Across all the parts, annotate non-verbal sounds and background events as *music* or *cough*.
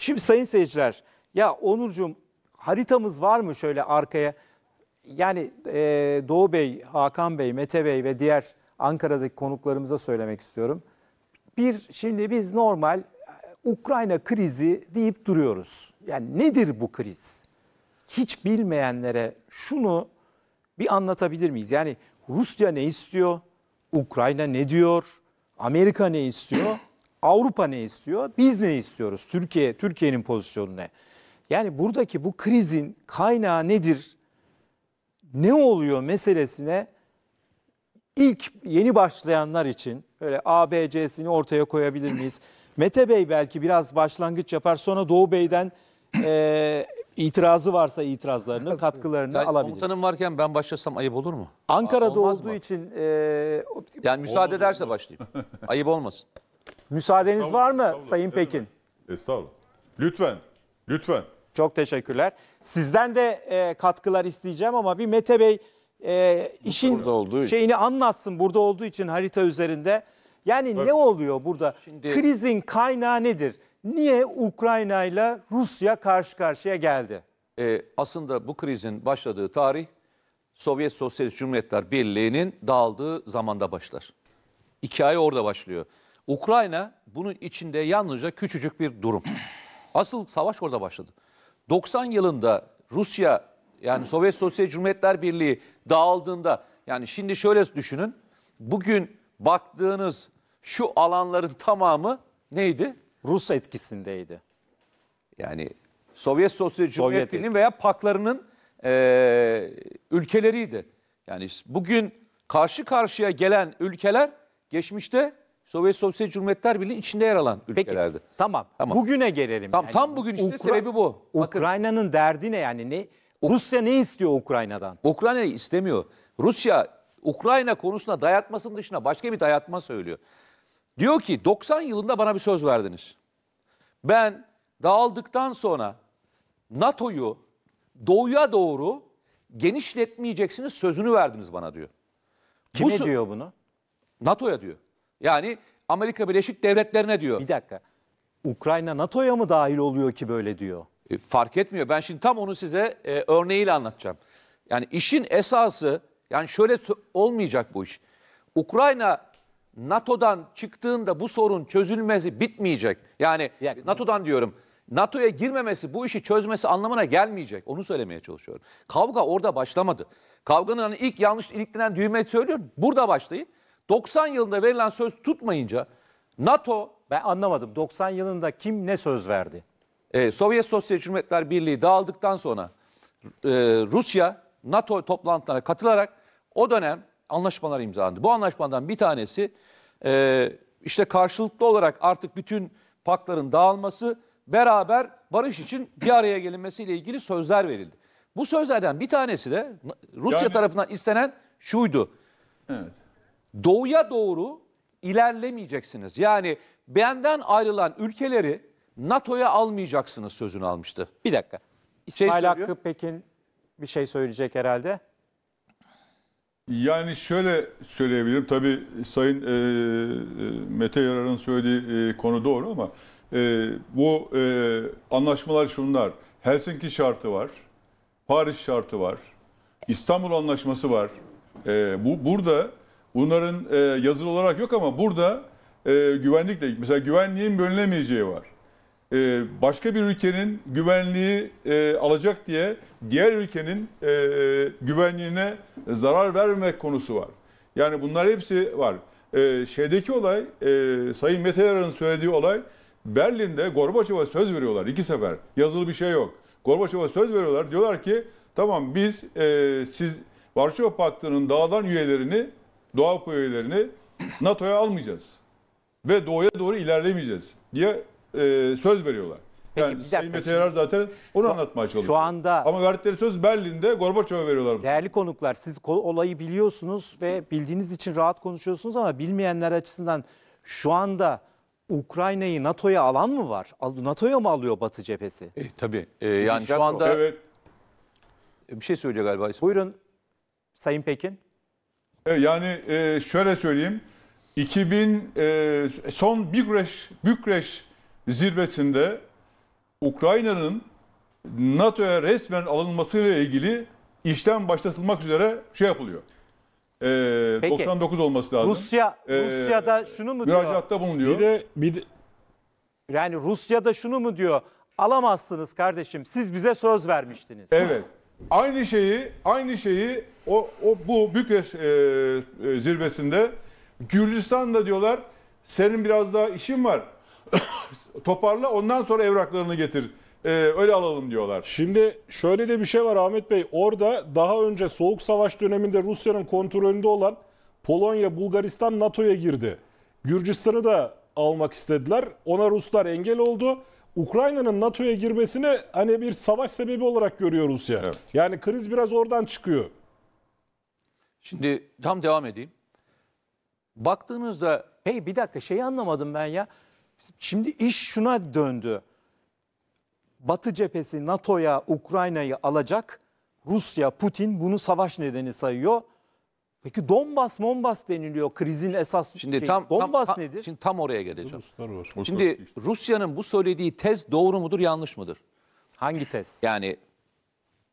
Şimdi sayın seyirciler ya Onurcuğum haritamız var mı şöyle arkaya? Yani e, Doğu Bey, Hakan Bey, Mete Bey ve diğer Ankara'daki konuklarımıza söylemek istiyorum. Bir şimdi biz normal e, Ukrayna krizi deyip duruyoruz. Yani nedir bu kriz? Hiç bilmeyenlere şunu bir anlatabilir miyiz? Yani Rusya ne istiyor? Ukrayna ne diyor? Amerika ne istiyor? Avrupa ne istiyor? Biz ne istiyoruz? Türkiye, Türkiye'nin pozisyonu ne? Yani buradaki bu krizin kaynağı nedir? Ne oluyor meselesine ilk yeni başlayanlar için böyle ABC'sini ortaya koyabilir miyiz? *clears throat* Mete Bey belki biraz başlangıç yapar sonra Doğu Bey'den e, itirazı varsa itirazlarını, katkılarını yani alabiliriz. Komutanım varken ben başlasam ayıp olur mu? Ankara'da Aa, olduğu mı? için... E, yani müsaade olur, ederse olur. başlayayım. *laughs* ayıp olmasın. Müsaadeniz var mı Sayın Pekin? Estağfurullah. Lütfen. Lütfen. Çok teşekkürler. Sizden de e, katkılar isteyeceğim ama bir Mete Bey e, işin Burada olduğu için. anlatsın. Burada olduğu için harita üzerinde. Yani ne oluyor burada? Şimdi. Krizin kaynağı nedir? Niye Ukrayna ile Rusya karşı karşıya geldi? E, aslında bu krizin başladığı tarih Sovyet Sosyalist Cumhuriyetler Birliği'nin dağıldığı zamanda başlar. Hikaye orada başlıyor. Ukrayna bunun içinde yalnızca küçücük bir durum. Asıl savaş orada başladı. 90 yılında Rusya yani Sovyet Sosyal Cumhuriyetler Birliği dağıldığında yani şimdi şöyle düşünün. Bugün baktığınız şu alanların tamamı neydi? Rus etkisindeydi. Yani Sovyet Sosyal Cumhuriyet Birliği'nin veya paklarının e, ülkeleriydi. Yani bugün karşı karşıya gelen ülkeler geçmişte Sovyet Sosyalist Cumhuriyetler Birliği içinde yer alan ülkelerdi. Peki, tamam. tamam. Bugüne gelelim. Tam, yani. tam bugün işte Ukra- sebebi bu. Ukrayna'nın derdi ne yani? Ne? Rusya ne istiyor Ukrayna'dan? Ukrayna istemiyor. Rusya Ukrayna konusuna dayatmasının dışına başka bir dayatma söylüyor. Diyor ki 90 yılında bana bir söz verdiniz. Ben dağıldıktan sonra NATO'yu doğuya doğru genişletmeyeceksiniz sözünü verdiniz bana diyor. Kime bu, diyor bunu? NATO'ya diyor. Yani Amerika Birleşik Devletleri'ne diyor. Bir dakika. Ukrayna NATO'ya mı dahil oluyor ki böyle diyor? E, fark etmiyor. Ben şimdi tam onu size e, örneğiyle anlatacağım. Yani işin esası yani şöyle olmayacak bu iş. Ukrayna NATO'dan çıktığında bu sorun çözülmesi bitmeyecek. Yani ya, NATO'dan diyorum. NATO'ya girmemesi bu işi çözmesi anlamına gelmeyecek. Onu söylemeye çalışıyorum. Kavga orada başlamadı. Kavganın hani ilk yanlış iliklenen düğmeyi söylüyor. Burada başlayın. 90 yılında verilen söz tutmayınca NATO Ben anlamadım. 90 yılında kim ne söz verdi? e, Sovyet Sosyalist Cumhuriyetler Birliği dağıldıktan sonra e, Rusya NATO toplantılarına katılarak o dönem anlaşmalar imzalandı. Bu anlaşmadan bir tanesi e, işte karşılıklı olarak artık bütün pakların dağılması beraber barış için bir araya gelinmesiyle ilgili sözler verildi. Bu sözlerden bir tanesi de Rusya Yani- tarafından istenen şuydu. Evet doğuya doğru ilerlemeyeceksiniz. Yani benden ayrılan ülkeleri NATO'ya almayacaksınız sözünü almıştı. Bir dakika. Şey İsmail şey Hakkı Pekin bir şey söyleyecek herhalde. Yani şöyle söyleyebilirim. Tabii Sayın e, e, Mete Yarar'ın söylediği e, konu doğru ama e, bu e, anlaşmalar şunlar. Helsinki şartı var. Paris şartı var. İstanbul Anlaşması var. E, bu burada Bunların e, yazılı olarak yok ama burada e, güvenlik mesela güvenliğin bölünemeyeceği var. E, başka bir ülkenin güvenliği e, alacak diye diğer ülkenin e, güvenliğine zarar vermemek konusu var. Yani bunlar hepsi var. E, şeydeki olay, e, Sayın Mete Yarar'ın söylediği olay Berlin'de Gorbaçov'a söz veriyorlar iki sefer. Yazılı bir şey yok. Gorbaçov'a söz veriyorlar. Diyorlar ki tamam biz e, siz Varşova Paktı'nın dağılan üyelerini Doğu Avrupa üyelerini NATO'ya almayacağız. Ve doğuya doğru ilerlemeyeceğiz diye e, söz veriyorlar. Peki, yani Sayın Mete Yarar zaten onu şu, anlatmaya çalışıyor. Şu anda... Ama verdikleri söz Berlin'de Gorbaçov'a veriyorlar. Değerli konuklar siz olayı biliyorsunuz ve bildiğiniz için rahat konuşuyorsunuz ama bilmeyenler açısından şu anda Ukrayna'yı NATO'ya alan mı var? NATO'ya mı alıyor Batı cephesi? E, tabii. E, yani şu anda... Evet. E, bir şey söyleyeceğim galiba. Buyurun Sayın Pekin. E, yani e, şöyle söyleyeyim. 2000 e, son Bükreş Bükreş zirvesinde Ukrayna'nın NATO'ya resmen alınmasıyla ilgili işlem başlatılmak üzere şey yapılıyor. E, Peki, 99 olması lazım. Rusya e, Rusya'da şunu mu diyor? Müracaatta bunu diyor. Bir de bir de... yani Rusya'da şunu mu diyor? Alamazsınız kardeşim. Siz bize söz vermiştiniz. Evet. Aynı şeyi, aynı şeyi o, o bu Bükreş e, e, zirvesinde Gürcistan'da diyorlar senin biraz daha işin var. *coughs* Toparla ondan sonra evraklarını getir. Ee, öyle alalım diyorlar. Şimdi şöyle de bir şey var Ahmet Bey. Orada daha önce Soğuk Savaş döneminde Rusya'nın kontrolünde olan Polonya, Bulgaristan NATO'ya girdi. Gürcistan'ı da almak istediler. Ona Ruslar engel oldu. Ukrayna'nın NATO'ya girmesini hani bir savaş sebebi olarak görüyor Rusya. Evet. Yani kriz biraz oradan çıkıyor. Şimdi tam devam edeyim. Baktığınızda hey bir dakika şeyi anlamadım ben ya. Şimdi iş şuna döndü. Batı cephesi NATO'ya Ukrayna'yı alacak. Rusya, Putin bunu savaş nedeni sayıyor. Peki Donbas, Mombas deniliyor krizin esas şimdi şeyi. Tam, Donbas tam, nedir? Şimdi tam oraya geleceğim. Şimdi Rusya'nın bu söylediği tez doğru mudur, yanlış mıdır? Hangi tez? Yani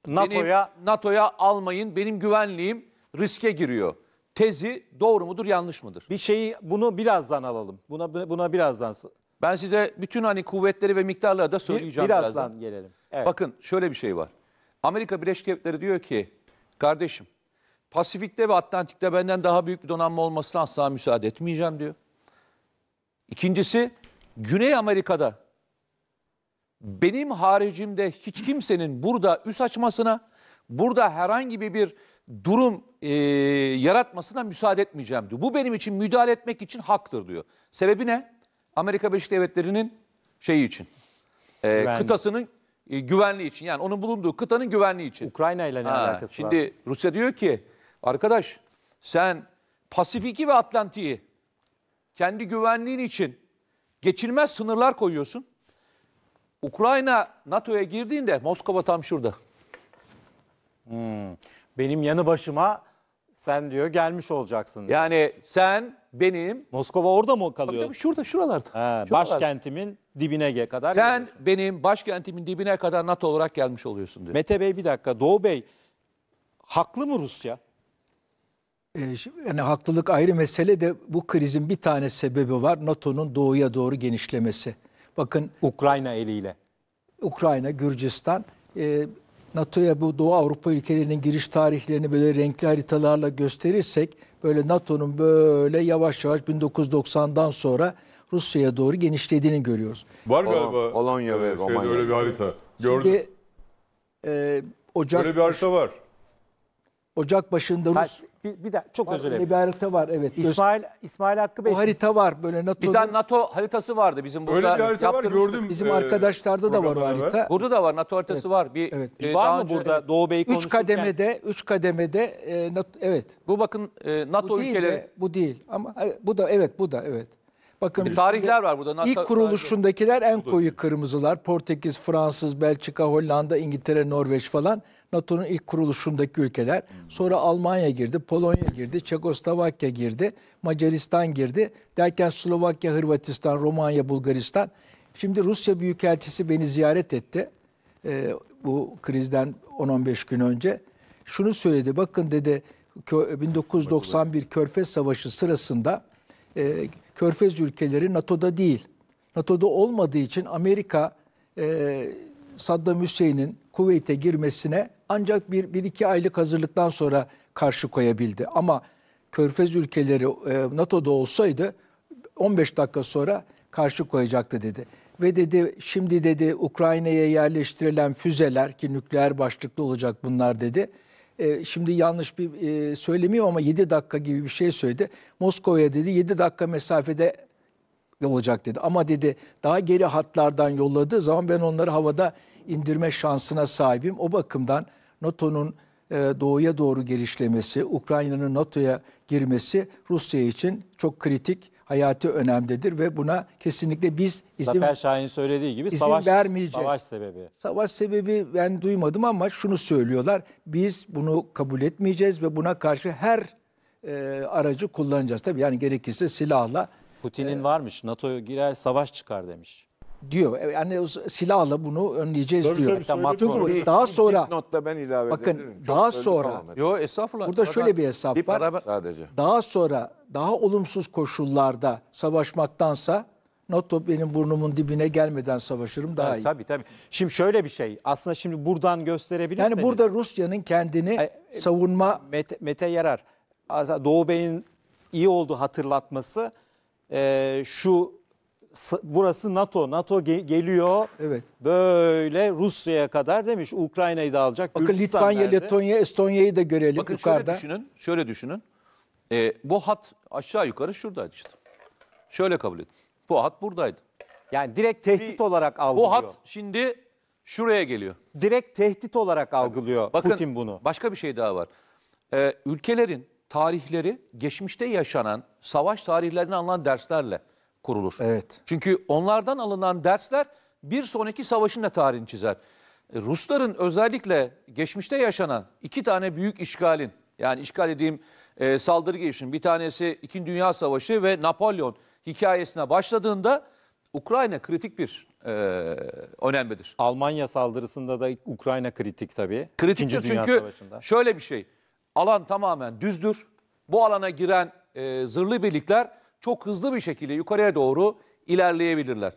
NATO'ya NATO'ya almayın, benim güvenliğim riske giriyor. Tezi doğru mudur, yanlış mıdır? Bir şeyi bunu birazdan alalım. Buna buna birazdan. Ben size bütün hani kuvvetleri ve miktarları da söyleyeceğim birazdan. Birazdan gelelim. Evet. Bakın şöyle bir şey var. Amerika Birleşik Devletleri diyor ki kardeşim Pasifik'te ve Atlantik'te benden daha büyük bir donanma olmasına asla müsaade etmeyeceğim diyor. İkincisi Güney Amerika'da benim haricimde hiç kimsenin burada üs açmasına, burada herhangi bir durum e, yaratmasına müsaade etmeyeceğim diyor. Bu benim için müdahale etmek için haktır diyor. Sebebi ne? Amerika Birleşik Devletleri'nin şeyi için, e, kıtasının e, güvenliği için. Yani onun bulunduğu kıtanın güvenliği için. Ukrayna ile ne Ha, alakası var? Şimdi Rusya diyor ki Arkadaş sen Pasifik'i ve Atlantik'i kendi güvenliğin için geçilmez sınırlar koyuyorsun. Ukrayna NATO'ya girdiğinde Moskova tam şurada. Hmm. Benim yanı başıma sen diyor gelmiş olacaksın. Diyor. Yani sen benim Moskova orada mı kalıyor? Tabii, şurada şuralarda. He, şuralarda. Başkentimin dibine kadar. Sen geliyorsun. benim başkentimin dibine kadar NATO olarak gelmiş oluyorsun diyor. Mete Bey bir dakika Doğu Bey haklı mı Rusya? Ee, yani haklılık ayrı mesele de bu krizin bir tane sebebi var. NATO'nun doğuya doğru genişlemesi. Bakın Ukrayna eliyle. Ukrayna, Gürcistan e, NATO'ya bu Doğu Avrupa ülkelerinin giriş tarihlerini böyle renkli haritalarla gösterirsek böyle NATO'nun böyle yavaş yavaş 1990'dan sonra Rusya'ya doğru genişlediğini görüyoruz. Var galiba. Polonya ve e, Romanya. Öyle bir harita. Gördüm. Şimdi, e, Ocak, öyle bir harita var. Ocak başında Rus bir, bir de çok özür dilerim. bir harita var evet. İsmail İsmail Hakkı Bey. O harita var böyle NATO. Bir tane NATO haritası vardı bizim burada. Öyle bir harita var gördüm. Bizim e, arkadaşlarda da var o programlarda. harita. Burada da var NATO haritası var. Bir, Evet. e, var mı önce- burada Doğu Bey Üç kademede, üç kademede e, NATO, evet. Bu bakın e, NATO Bu değil ülkeleri de, bu değil ama e, bu da evet bu da evet. Bakın Bir tarihler var burada. İlk kuruluşundakiler en koyu kırmızılar. Portekiz, Fransız, Belçika, Hollanda, İngiltere, Norveç falan. NATO'nun ilk kuruluşundaki ülkeler. Sonra Almanya girdi, Polonya girdi, Çekoslovakya girdi, Macaristan girdi. Derken Slovakya, Hırvatistan, Romanya, Bulgaristan. Şimdi Rusya Büyükelçisi beni ziyaret etti. E, bu krizden 10-15 gün önce. Şunu söyledi, bakın dedi 1991 Körfez Savaşı sırasında e, Körfez ülkeleri NATO'da değil. NATO'da olmadığı için Amerika e, Saddam Hüseyin'in Kuveyt'e girmesine ancak bir, bir iki aylık hazırlıktan sonra karşı koyabildi. Ama Körfez ülkeleri e, NATO'da olsaydı 15 dakika sonra karşı koyacaktı dedi. Ve dedi şimdi dedi Ukrayna'ya yerleştirilen füzeler ki nükleer başlıklı olacak bunlar dedi. E, şimdi yanlış bir e, söylemiyorum ama 7 dakika gibi bir şey söyledi. Moskova'ya dedi 7 dakika mesafede olacak dedi. Ama dedi daha geri hatlardan yolladığı zaman ben onları havada indirme şansına sahibim. O bakımdan NATO'nun e, doğuya doğru gelişlemesi, Ukrayna'nın NATO'ya girmesi Rusya için çok kritik, hayati önemdedir ve buna kesinlikle biz izin Zafer Şahin söylediği gibi izin savaş vermeyeceğiz. Savaş sebebi. Savaş sebebi ben duymadım ama şunu söylüyorlar. Biz bunu kabul etmeyeceğiz ve buna karşı her e, aracı kullanacağız. Tabii yani gerekirse silahla Putin'in ee, varmış. NATO girer savaş çıkar demiş. diyor. E, yani silahla bunu önleyeceğiz Tabii diyor. tabii, Hatta Macron- Çünkü daha sonra Notta ben ilave Bakın, Çok daha sonra- devam et. Yo estağfurullah. burada şöyle bir hesap var. sadece. daha sonra daha olumsuz koşullarda savaşmaktansa NATO benim burnumun dibine gelmeden savaşırım daha iyi. Tabii tabii. Şimdi şöyle bir şey. Aslında şimdi buradan gösterebilirseniz. Yani burada Rusya'nın kendini savunma Mete, Mete Yarar, Doğu Bey'in iyi olduğu hatırlatması e, şu burası NATO. NATO ge geliyor. Evet. Böyle Rusya'ya kadar demiş. Ukrayna'yı da alacak. Bakın Litvanya, nerede? Letonya, Estonya'yı da görelim Bakın yukarıda. Şöyle düşünün. Şöyle düşünün. Ee, bu hat aşağı yukarı şuradaydı işte. Şöyle kabul edin. Bu hat buradaydı. Yani direkt tehdit Bir, olarak algılıyor. Bu hat şimdi şuraya geliyor. Direkt tehdit olarak algılıyor Bakın, Putin bunu. başka bir şey daha var. Ee, ülkelerin tarihleri geçmişte yaşanan savaş tarihlerini alınan derslerle kurulur. Evet. Çünkü onlardan alınan dersler bir sonraki savaşın da tarihini çizer. E, Rusların özellikle geçmişte yaşanan iki tane büyük işgalin yani işgal dediğim e, saldırı girişim bir tanesi 2. Dünya Savaşı ve Napolyon hikayesine başladığında Ukrayna kritik bir e, önemlidir. Almanya saldırısında da Ukrayna kritik tabii. Kritiktir çünkü Dünya şöyle bir şey alan tamamen düzdür. Bu alana giren e, zırhlı birlikler çok hızlı bir şekilde yukarıya doğru ilerleyebilirler.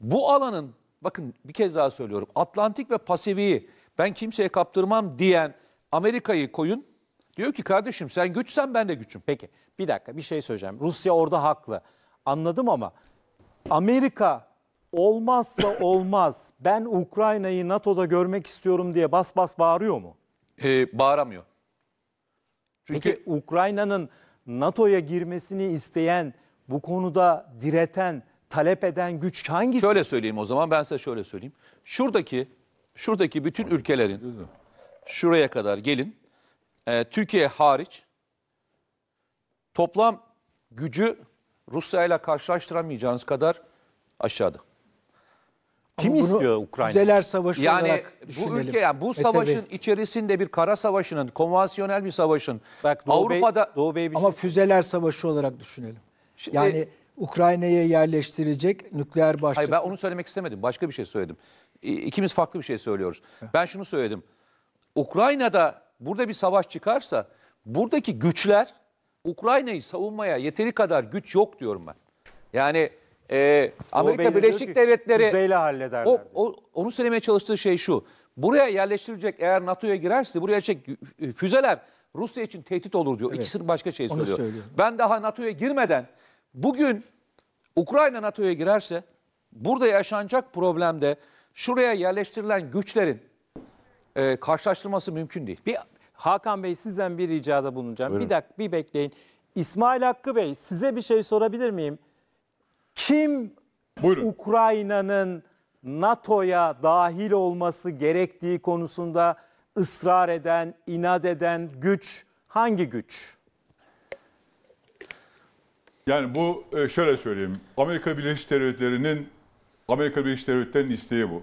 Bu alanın bakın bir kez daha söylüyorum Atlantik ve Pasifik'i ben kimseye kaptırmam diyen Amerika'yı koyun. Diyor ki kardeşim sen güçsen ben de güçüm. Peki bir dakika bir şey söyleyeceğim. Rusya orada haklı. Anladım ama Amerika olmazsa *coughs* olmaz ben Ukrayna'yı NATO'da görmek istiyorum diye bas bas bağırıyor mu? Ee, bağıramıyor. Çünkü Peki, Ukrayna'nın NATO'ya girmesini isteyen, bu konuda direten, talep eden güç hangisi? Şöyle söyleyeyim o zaman ben size şöyle söyleyeyim. Şuradaki şuradaki bütün ülkelerin şuraya kadar gelin. E, Türkiye hariç toplam gücü Rusya ile karşılaştıramayacağınız kadar aşağıda. Kim Ama istiyor Ukrayna? Güzeler savaşı yani olarak bu ülke yani bu e, savaşın Mete içerisinde bir kara savaşının, konvansiyonel bir savaşın Bak, Doğu Avrupa'da Bey, Doğu Bey bir Ama şey... füzeler savaşı olarak düşünelim. Şimdi, yani Ukrayna'ya yerleştirecek nükleer başlık. Hayır ben onu söylemek istemedim. Başka bir şey söyledim. İkimiz farklı bir şey söylüyoruz. Ben şunu söyledim. Ukrayna'da burada bir savaş çıkarsa buradaki güçler Ukrayna'yı savunmaya yeteri kadar güç yok diyorum ben. Yani e, Amerika Birleşik Devletleri O, o, onu söylemeye çalıştığı şey şu. Buraya yerleştirilecek eğer NATO'ya girerse buraya çek füzeler Rusya için tehdit olur diyor. Evet. İkisi başka şey söylüyor. söylüyor. Ben daha NATO'ya girmeden bugün Ukrayna NATO'ya girerse burada yaşanacak problemde şuraya yerleştirilen güçlerin e, karşılaştırması mümkün değil. Bir Hakan Bey sizden bir ricada bulunacağım. Buyurun. Bir dakika bir bekleyin. İsmail Hakkı Bey size bir şey sorabilir miyim? Kim Buyurun. Ukrayna'nın NATO'ya dahil olması gerektiği konusunda ısrar eden, inat eden güç hangi güç? Yani bu e, şöyle söyleyeyim. Amerika Birleşik Devletleri'nin Amerika Birleşik Devletleri'nin isteği bu.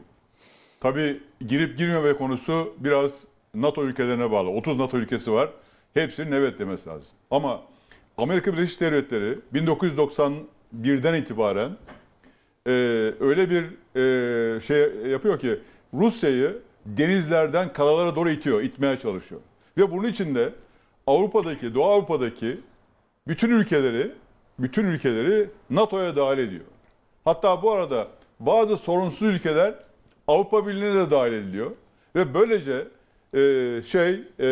Tabi girip girmeme konusu biraz NATO ülkelerine bağlı. 30 NATO ülkesi var. Hepsinin evet demesi lazım. Ama Amerika Birleşik Devletleri 1990 birden itibaren e, öyle bir e, şey yapıyor ki Rusya'yı denizlerden karalara doğru itiyor, itmeye çalışıyor. Ve bunun için de Avrupa'daki, Doğu Avrupa'daki bütün ülkeleri bütün ülkeleri NATO'ya dahil ediyor. Hatta bu arada bazı sorunsuz ülkeler Avrupa Birliği'ne de dahil ediliyor. Ve böylece e, şey e,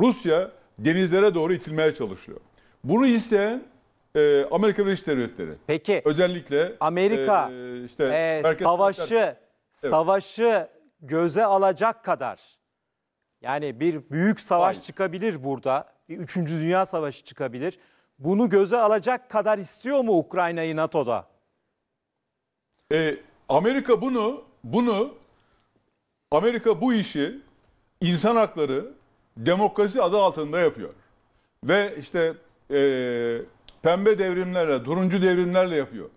Rusya denizlere doğru itilmeye çalışıyor. Bunu isteyen e, Amerika Birleşik Devletleri. Peki. Özellikle Amerika e, işte e, savaşı evet. savaşı göze alacak kadar yani bir büyük savaş Hayır. çıkabilir burada. Bir üçüncü Dünya Savaşı çıkabilir. Bunu göze alacak kadar istiyor mu Ukrayna'yı NATO'da? E, Amerika bunu bunu Amerika bu işi insan hakları demokrasi adı altında yapıyor. Ve işte e, pembe devrimlerle, turuncu devrimlerle yapıyor.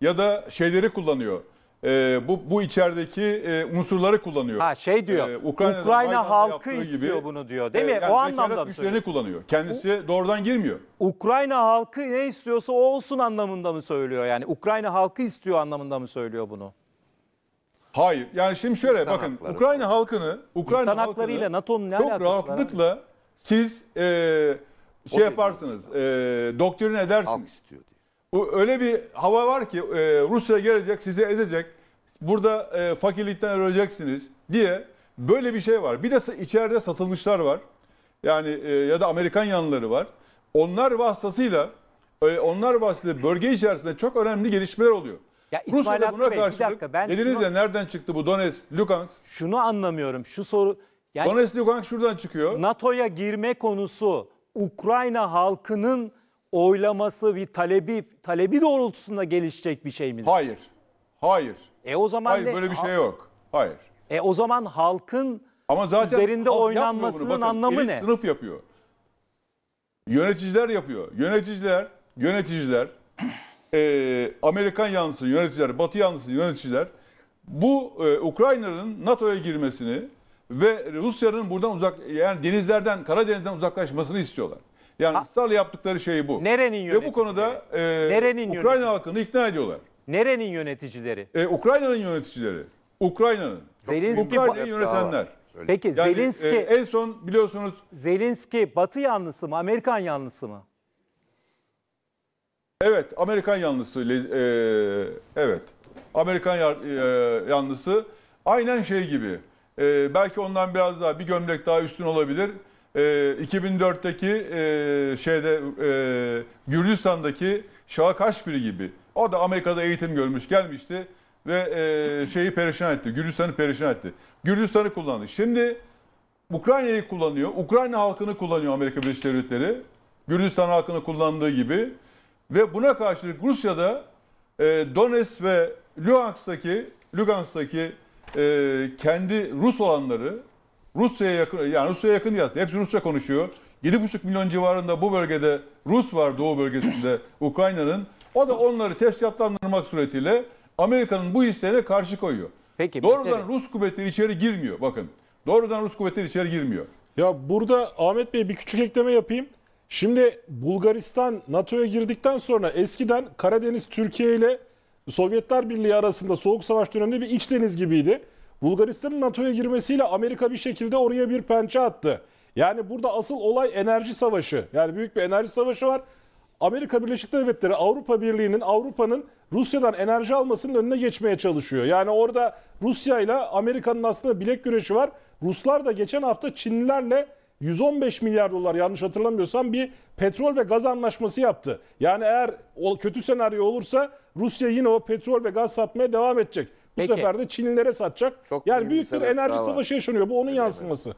Ya da şeyleri kullanıyor. E, bu bu içerideki e, unsurları kullanıyor. Ha şey ee, diyor. E, Ukrayna'da Ukrayna halkı istiyor gibi, bunu diyor değil e, mi? Yani o anlamda mı söylüyor? kullanıyor. Kendisi U doğrudan girmiyor. Ukrayna halkı ne istiyorsa o olsun anlamında mı söylüyor yani? Ukrayna halkı istiyor anlamında mı söylüyor bunu? Hayır. Yani şimdi şöyle İnsan bakın hakları. Ukrayna halkını Ukrayna İnsan halkını NATO'nun ne çok rahatlıkla siz e, şey yaparsınız, e, doktrin Halk istiyor diye. Bu öyle bir hava var ki e, Rusya gelecek, sizi ezecek. Burada e, fakirlikten öleceksiniz diye böyle bir şey var. Bir de içeride satılmışlar var. Yani e, ya da Amerikan yanları var. Onlar vasıtasıyla e, onlar vasıtasıyla bölge içerisinde çok önemli gelişmeler oluyor. Ya Rusya da buna Bey, karşılık ben dediniz şunu- ya nereden çıktı bu Donetsk, Lugansk? Şunu anlamıyorum. Şu soru yani Donetsk, Lugansk şuradan çıkıyor. NATO'ya girme konusu Ukrayna halkının oylaması bir talebi talebi doğrultusunda gelişecek bir şey mi? Hayır. Hayır. E o zaman Hayır ne? böyle bir şey yok. Hayır. E o zaman halkın ama zaten üzerinde oynanmasının Bakın, anlamı ne? Sınıf yapıyor. Yöneticiler yapıyor. Yöneticiler, yöneticiler, *clears throat* e, Amerikan yanlısı yöneticiler, Batı yanlısı yöneticiler bu e, Ukrayna'nın NATO'ya girmesini ve Rusya'nın buradan uzak yani denizlerden Karadeniz'den uzaklaşmasını istiyorlar. Yani ha. ısrarla yaptıkları şey bu. Nerenin yöneticileri? Ve bu konuda e, Nerenin Ukrayna yöneticileri? halkını ikna ediyorlar. Nerenin yöneticileri? E, Ukrayna'nın yöneticileri. Ukrayna'nın. Zelenski Ukrayna'yı yönetenler. Peki yani, e, Zelenski e, en son biliyorsunuz Zelenski Batı yanlısı mı, Amerikan yanlısı mı? Evet, Amerikan yanlısı e, evet. Amerikan e, yanlısı aynen şey gibi. E, belki ondan biraz daha bir gömlek daha üstün olabilir. E, ee, 2004'teki e, şeyde e, Gürcistan'daki Şah Kaşbiri gibi. O da Amerika'da eğitim görmüş gelmişti ve e, şeyi perişan etti. Gürcistan'ı perişan etti. Gürcistan'ı kullandı. Şimdi Ukrayna'yı kullanıyor. Ukrayna halkını kullanıyor Amerika Birleşik Devletleri. Gürcistan halkını kullandığı gibi. Ve buna karşılık Rusya'da e, Donetsk ve Luhansk'taki Lugansk'taki e, kendi Rus olanları Rusya'ya yakın yani Rusya'ya yakın değil aslında. Hepsi Rusça konuşuyor. 7,5 milyon civarında bu bölgede Rus var doğu bölgesinde *clears throat* Ukrayna'nın. O da onları teşkilatlandırmak suretiyle Amerika'nın bu isteğine karşı koyuyor. Peki, doğrudan Rus kuvvetleri içeri girmiyor bakın. Doğrudan Rus kuvvetleri içeri girmiyor. Ya burada Ahmet Bey bir küçük ekleme yapayım. Şimdi Bulgaristan NATO'ya girdikten sonra eskiden Karadeniz Türkiye ile Sovyetler Birliği arasında Soğuk Savaş döneminde bir iç deniz gibiydi. Bulgaristan'ın NATO'ya girmesiyle Amerika bir şekilde oraya bir pençe attı. Yani burada asıl olay enerji savaşı. Yani büyük bir enerji savaşı var. Amerika Birleşik Devletleri Avrupa Birliği'nin Avrupa'nın Rusya'dan enerji almasının önüne geçmeye çalışıyor. Yani orada Rusya ile Amerika'nın aslında bilek güreşi var. Ruslar da geçen hafta Çinlilerle 115 milyar dolar yanlış hatırlamıyorsam bir petrol ve gaz anlaşması yaptı. Yani eğer o kötü senaryo olursa Rusya yine o petrol ve gaz satmaya devam edecek. Bu Peki. sefer de Çinlilere satacak. Çok yani büyük bir, bir enerji savaşı yaşanıyor. Bu onun Öyle yansıması. Mi?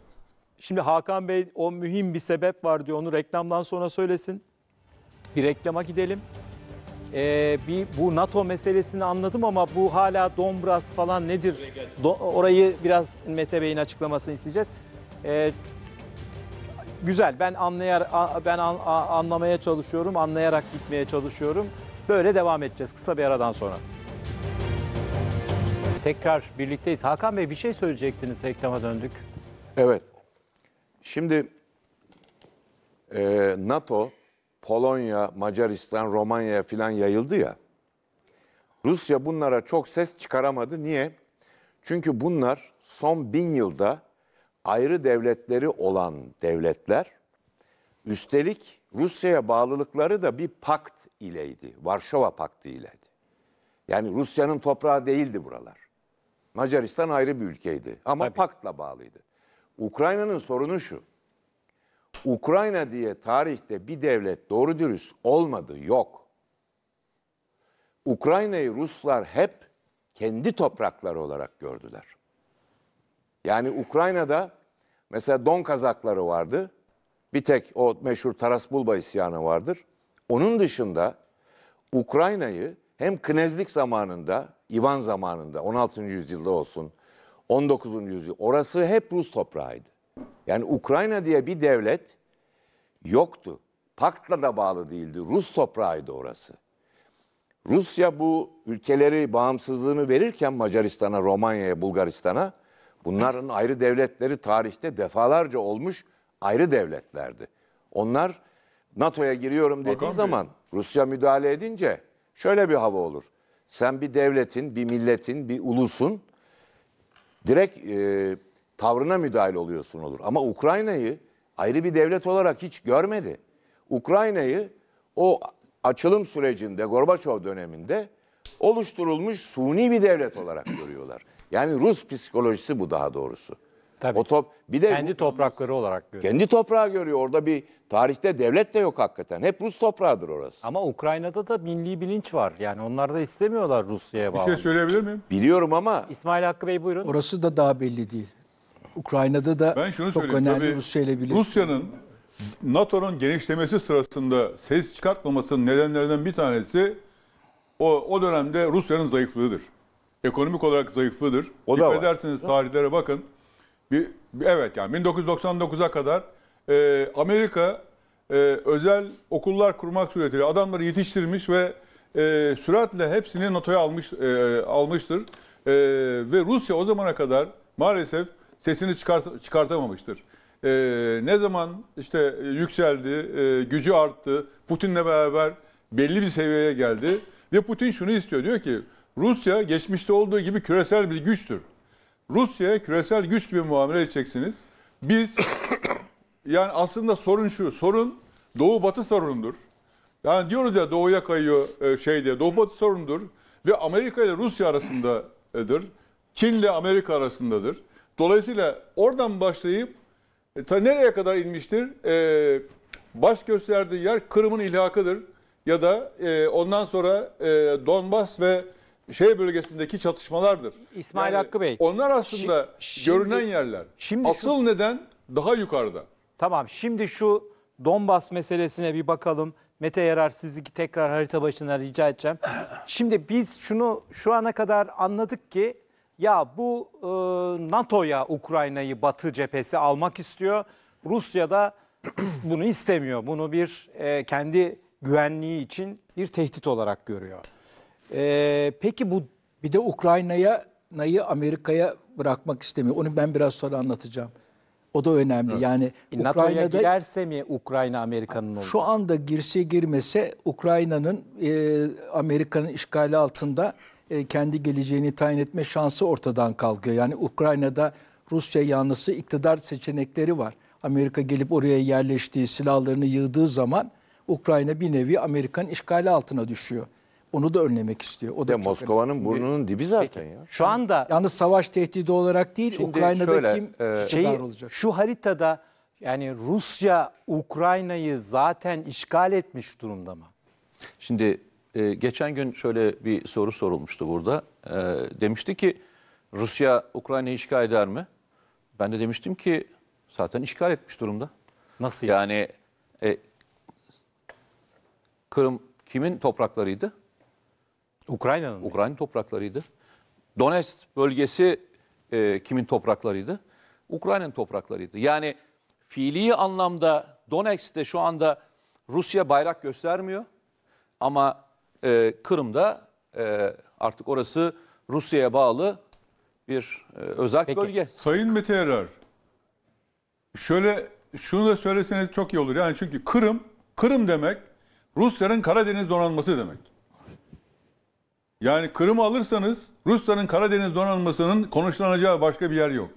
Şimdi Hakan Bey o mühim bir sebep var diyor. Onu reklamdan sonra söylesin. Bir reklama gidelim. Ee, bir bu NATO meselesini anladım ama bu hala Donbras falan nedir? Do orayı biraz Mete Bey'in açıklamasını isteyeceğiz. Ee, güzel. Ben anlayar ben an, anlamaya çalışıyorum. Anlayarak gitmeye çalışıyorum. Böyle devam edeceğiz kısa bir aradan sonra. Tekrar birlikteyiz. Hakan Bey bir şey söyleyecektiniz reklama döndük. Evet. Şimdi e, NATO Polonya, Macaristan, Romanya'ya filan yayıldı ya. Rusya bunlara çok ses çıkaramadı. Niye? Çünkü bunlar son bin yılda ayrı devletleri olan devletler. Üstelik Rusya'ya bağlılıkları da bir pakt ileydi. Varşova paktı ileydi. Yani Rusya'nın toprağı değildi buralar. Macaristan ayrı bir ülkeydi ama Tabii. paktla bağlıydı. Ukrayna'nın sorunu şu. Ukrayna diye tarihte bir devlet doğru dürüst olmadı, yok. Ukrayna'yı Ruslar hep kendi toprakları olarak gördüler. Yani Ukrayna'da mesela Don Kazakları vardı. Bir tek o meşhur Taras Bulba isyanı vardır. Onun dışında Ukrayna'yı hem Knezlik zamanında, İvan zamanında 16. yüzyılda olsun, 19. yüzyıl orası hep Rus toprağıydı. Yani Ukrayna diye bir devlet yoktu. Paktla da bağlı değildi. Rus toprağıydı orası. Rusya bu ülkeleri bağımsızlığını verirken Macaristan'a, Romanya'ya, Bulgaristan'a bunların ayrı devletleri tarihte defalarca olmuş ayrı devletlerdi. Onlar NATO'ya giriyorum dediği Bakan zaman Bey. Rusya müdahale edince şöyle bir hava olur. Sen bir devletin, bir milletin, bir ulusun direkt e, tavrına müdahale oluyorsun olur. Ama Ukrayna'yı ayrı bir devlet olarak hiç görmedi. Ukrayna'yı o açılım sürecinde Gorbaçov döneminde oluşturulmuş suni bir devlet olarak görüyorlar. Yani Rus psikolojisi bu daha doğrusu. Tabii. O top bir de kendi toprakları olarak görüyor. Kendi toprağı görüyor. Orada bir tarihte devlet de yok hakikaten. Hep Rus toprağıdır orası. Ama Ukrayna'da da milli bilinç var. Yani onlar da istemiyorlar Rusya'ya bağlı. Bir şey söyleyebilir miyim? Biliyorum ama İsmail Hakkı Bey buyurun. Orası da daha belli değil. Ukrayna'da da ben şunu çok önemli Tabii, Rusya ile birlikte. Rusya'nın NATO'nun genişlemesi sırasında ses çıkartmamasının nedenlerinden bir tanesi o, o dönemde Rusya'nın zayıflığıdır. Ekonomik olarak zayıflığıdır. O Dikkat ederseniz tarihlere bakın. Bir, bir evet yani 1999'a kadar e, Amerika e, özel okullar kurmak suretiyle adamları yetiştirmiş ve e, süratle hepsini NATO'ya almış e, almıştır. E, ve Rusya o zamana kadar maalesef sesini çıkart, çıkartamamıştır. E, ne zaman işte yükseldi, e, gücü arttı, Putin'le beraber belli bir seviyeye geldi ve Putin şunu istiyor diyor ki Rusya geçmişte olduğu gibi küresel bir güçtür. Rusya'ya küresel güç gibi muamele edeceksiniz. Biz *coughs* yani aslında sorun şu. Sorun Doğu Batı sorunudur. Yani diyoruz ya Doğu'ya kayıyor e, şey diye. Doğu Batı sorunudur. Ve Amerika ile Rusya arasındadır. Çin ile Amerika arasındadır. Dolayısıyla oradan başlayıp e, ta nereye kadar inmiştir? E, baş gösterdiği yer Kırım'ın ilhakıdır. Ya da e, ondan sonra e, Donbas ve şey bölgesindeki çatışmalardır. İsmail Yani Hakkı Bey. Onlar aslında şimdi- görünen yerler. şimdi Asıl neden daha yukarıda. Tamam şimdi şu Donbas meselesine bir bakalım. Mete Yarar sizi tekrar harita başına rica edeceğim. Şimdi biz şunu şu ana kadar anladık ki ya bu e, NATO'ya Ukrayna'yı Batı cephesi almak istiyor. Rusya da bunu istemiyor. Bunu bir e, kendi güvenliği için bir tehdit olarak görüyor. Ee, peki bu bir de Ukrayna'ya Nayı Amerika'ya bırakmak istemiyor. Onu ben biraz sonra anlatacağım. O da önemli. Evet. Yani e, NATO'ya girerse mi Ukrayna Amerika'nın olur? Şu anda girse girmese Ukrayna'nın e, Amerika'nın işgali altında e, kendi geleceğini tayin etme şansı ortadan kalkıyor. Yani Ukrayna'da Rusya yanlısı iktidar seçenekleri var. Amerika gelip oraya yerleştiği silahlarını yığdığı zaman Ukrayna bir nevi Amerikan işgali altına düşüyor. Onu da önlemek istiyor. O da çok Moskova'nın önemli. burnunun dibi zaten ya. Şu anda Yalnız savaş tehdidi olarak değil, Şimdi şöyle, Ukrayna'da kim e, şey, olacak? şu haritada yani Rusya Ukrayna'yı zaten işgal etmiş durumda mı? Şimdi e, geçen gün şöyle bir soru sorulmuştu burada. E, demişti ki Rusya Ukrayna'yı işgal eder mi? Ben de demiştim ki zaten işgal etmiş durumda. Nasıl yani? Yani e, Kırım kimin topraklarıydı? Ukrayna'nın Ukrayna topraklarıydı. Donetsk bölgesi e, kimin topraklarıydı? Ukrayna'nın topraklarıydı. Yani fiili anlamda Donetsk'te şu anda Rusya bayrak göstermiyor ama e, Kırım'da e, artık orası Rusya'ya bağlı bir e, özel Peki. bölge. Sayın Mete Erar, şöyle şunu da söyleseniz çok iyi olur. Yani çünkü Kırım, Kırım demek Rusların Karadeniz donanması demek. Yani Kırım alırsanız Rusların Karadeniz donanmasının konuşlanacağı başka bir yer yok.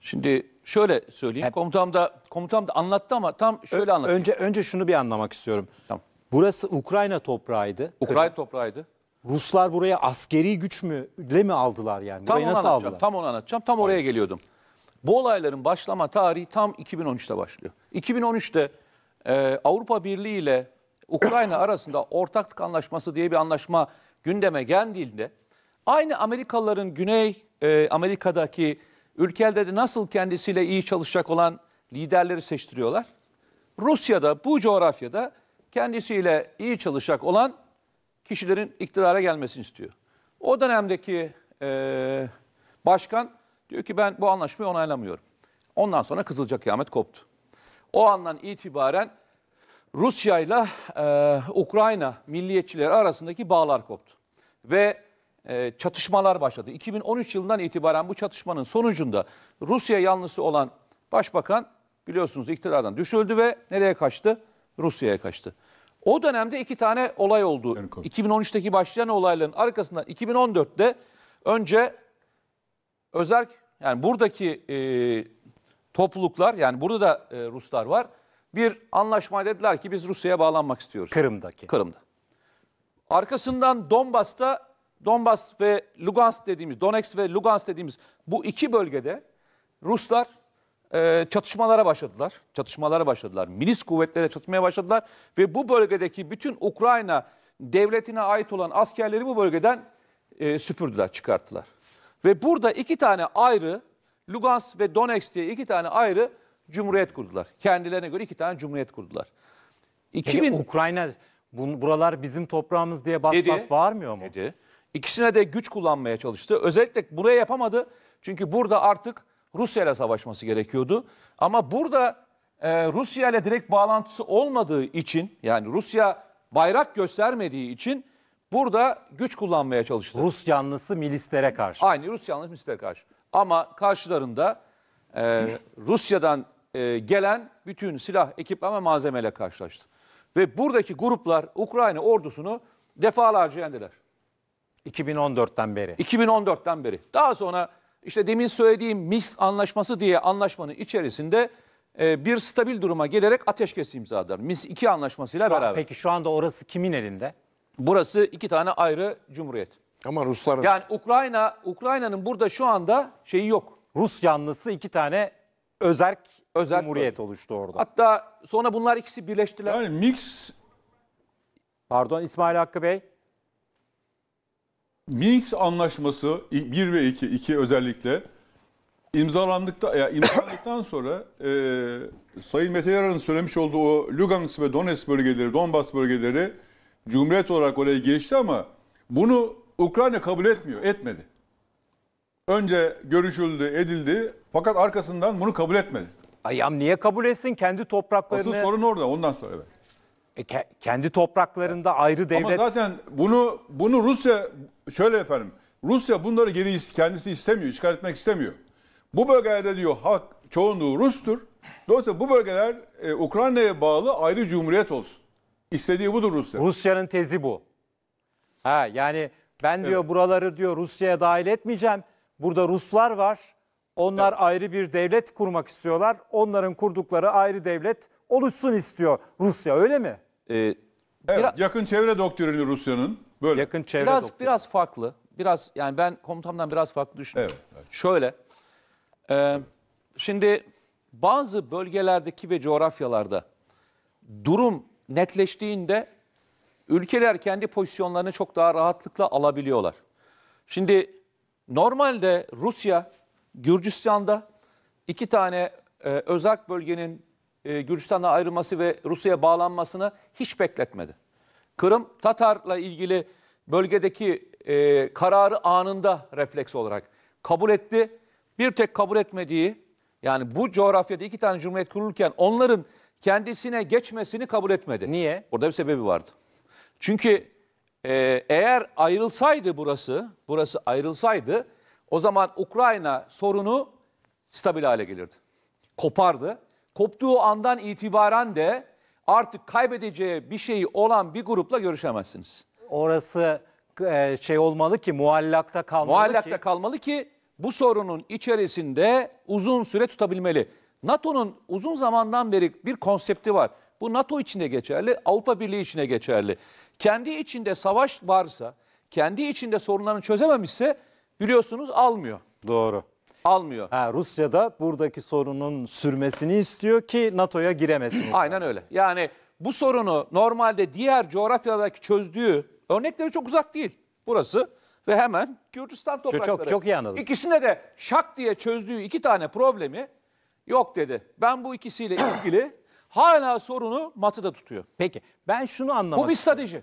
Şimdi şöyle söyleyeyim. Evet. Komutam da komutam da anlattı ama tam şöyle anlattı. Önce önce şunu bir anlamak istiyorum. Tamam. Burası Ukrayna toprağıydı. Ukrayna Kırım. toprağıydı. Ruslar buraya askeri güç mü le mi aldılar yani? Tam burayı nasıl aldılar? Tam onu anlatacağım. Tam oraya evet. geliyordum. Bu olayların başlama tarihi tam 2013'te başlıyor. 2013'te e, Avrupa Birliği ile Ukrayna arasında ortaklık anlaşması diye bir anlaşma gündeme geldiğinde aynı Amerikalıların Güney e, Amerika'daki ülkelerde nasıl kendisiyle iyi çalışacak olan liderleri seçtiriyorlar. Rusya'da bu coğrafyada kendisiyle iyi çalışacak olan kişilerin iktidara gelmesini istiyor. O dönemdeki e, başkan diyor ki ben bu anlaşmayı onaylamıyorum. Ondan sonra kızılacak kıyamet koptu. O andan itibaren Rusya ile Ukrayna milliyetçileri arasındaki bağlar koptu. Ve e, çatışmalar başladı. 2013 yılından itibaren bu çatışmanın sonucunda Rusya yanlısı olan başbakan biliyorsunuz iktidardan düşüldü ve nereye kaçtı? Rusya'ya kaçtı. O dönemde iki tane olay oldu. 2013'teki başlayan olayların arkasından 2014'te önce özel yani buradaki e, topluluklar yani burada da e, Ruslar var bir anlaşma dediler ki biz Rusya'ya bağlanmak istiyoruz. Kırım'daki. Kırım'da. Arkasından Donbas'ta Donbas ve Lugansk dediğimiz, Donetsk ve Lugansk dediğimiz bu iki bölgede Ruslar e, çatışmalara başladılar. Çatışmalara başladılar. Milis kuvvetleriyle çatışmaya başladılar ve bu bölgedeki bütün Ukrayna devletine ait olan askerleri bu bölgeden e, süpürdüler, çıkarttılar. Ve burada iki tane ayrı Lugansk ve Donetsk diye iki tane ayrı cumhuriyet kurdular. Kendilerine göre iki tane cumhuriyet kurdular. 2000 Peki Ukrayna buralar bizim toprağımız diye bas dedi, bas bağırmıyor mu? Dedi. İkisine de güç kullanmaya çalıştı. Özellikle buraya yapamadı. Çünkü burada artık Rusya ile savaşması gerekiyordu. Ama burada e, Rusya ile direkt bağlantısı olmadığı için yani Rusya bayrak göstermediği için burada güç kullanmaya çalıştı. Rus yanlısı milislere karşı. Aynı Rus yanlısı milislere karşı. Ama karşılarında e, Rusya'dan e, gelen bütün silah, ekipman ve malzemeyle karşılaştı. Ve buradaki gruplar Ukrayna ordusunu defalarca yendiler. 2014'ten beri. 2014'ten beri. Daha sonra işte demin söylediğim Mis anlaşması diye anlaşmanın içerisinde e, bir stabil duruma gelerek ateşkesi imzaladılar. Mis 2 anlaşmasıyla an, beraber. Peki şu anda orası kimin elinde? Burası iki tane ayrı cumhuriyet. Ama Rusların... Yani Ukrayna Ukrayna'nın burada şu anda şeyi yok. Rus yanlısı iki tane özerk özel Cumhuriyet oluştu orada. Hatta sonra bunlar ikisi birleştiler. Yani mix Pardon İsmail Hakkı Bey. mix anlaşması 1 ve 2 iki özellikle imzalandıkta ya imzalandıktan *coughs* sonra e, Sayın Mete Yarar'ın söylemiş olduğu o Lugansk ve Donetsk bölgeleri, Donbas bölgeleri cumhuriyet olarak oraya geçti ama bunu Ukrayna kabul etmiyor, etmedi. Önce görüşüldü, edildi fakat arkasından bunu kabul etmedi. Ayam niye kabul etsin? Kendi topraklarını... Asıl sorun orada ondan sonra evet. E, ke- kendi topraklarında ayrı devlet... Ama zaten bunu bunu Rusya şöyle efendim. Rusya bunları geri kendisi istemiyor, işgal etmek istemiyor. Bu bölgelerde diyor halk çoğunluğu Rus'tur. Dolayısıyla bu bölgeler e, Ukrayna'ya bağlı ayrı cumhuriyet olsun. İstediği budur Rusya. Rusya'nın tezi bu. Ha yani ben diyor evet. buraları diyor Rusya'ya dahil etmeyeceğim. Burada Ruslar var. Onlar evet. ayrı bir devlet kurmak istiyorlar. Onların kurdukları ayrı devlet oluşsun istiyor Rusya öyle mi? Ee, evet, biraz, yakın çevre doktrini Rusya'nın böyle. Yakın çevre biraz doktrini. biraz farklı. Biraz yani ben komutandan biraz farklı düşünüyorum. Evet, evet. Şöyle. E, şimdi bazı bölgelerdeki ve coğrafyalarda durum netleştiğinde ülkeler kendi pozisyonlarını çok daha rahatlıkla alabiliyorlar. Şimdi normalde Rusya Gürcistan'da iki tane e, özerk bölgenin e, Gürcistan'a ayrılması ve Rusya'ya bağlanmasını hiç bekletmedi. Kırım Tatar'la ilgili bölgedeki e, kararı anında refleks olarak kabul etti. Bir tek kabul etmediği yani bu coğrafyada iki tane cumhuriyet kurulurken onların kendisine geçmesini kabul etmedi. Niye? Burada bir sebebi vardı. Çünkü e, eğer ayrılsaydı burası, burası ayrılsaydı o zaman Ukrayna sorunu stabil hale gelirdi. Kopardı. Koptuğu andan itibaren de artık kaybedeceği bir şeyi olan bir grupla görüşemezsiniz. Orası e, şey olmalı ki muallakta kalmalı muallakta ki. kalmalı ki bu sorunun içerisinde uzun süre tutabilmeli. NATO'nun uzun zamandan beri bir konsepti var. Bu NATO içinde geçerli, Avrupa Birliği içinde geçerli. Kendi içinde savaş varsa, kendi içinde sorunlarını çözememişse biliyorsunuz almıyor. Doğru. Almıyor. Ha, Rusya da buradaki sorunun sürmesini istiyor ki NATO'ya giremesin. *clears throat* Aynen öyle. Yani bu sorunu normalde diğer coğrafyadaki çözdüğü örnekleri çok uzak değil. Burası ve hemen Kürdistan toprakları. Çok, çok iyi anladım. İkisine de şak diye çözdüğü iki tane problemi yok dedi. Ben bu ikisiyle ilgili *clears throat* hala sorunu matıda tutuyor. Peki ben şunu anlamadım. Bu bir strateji.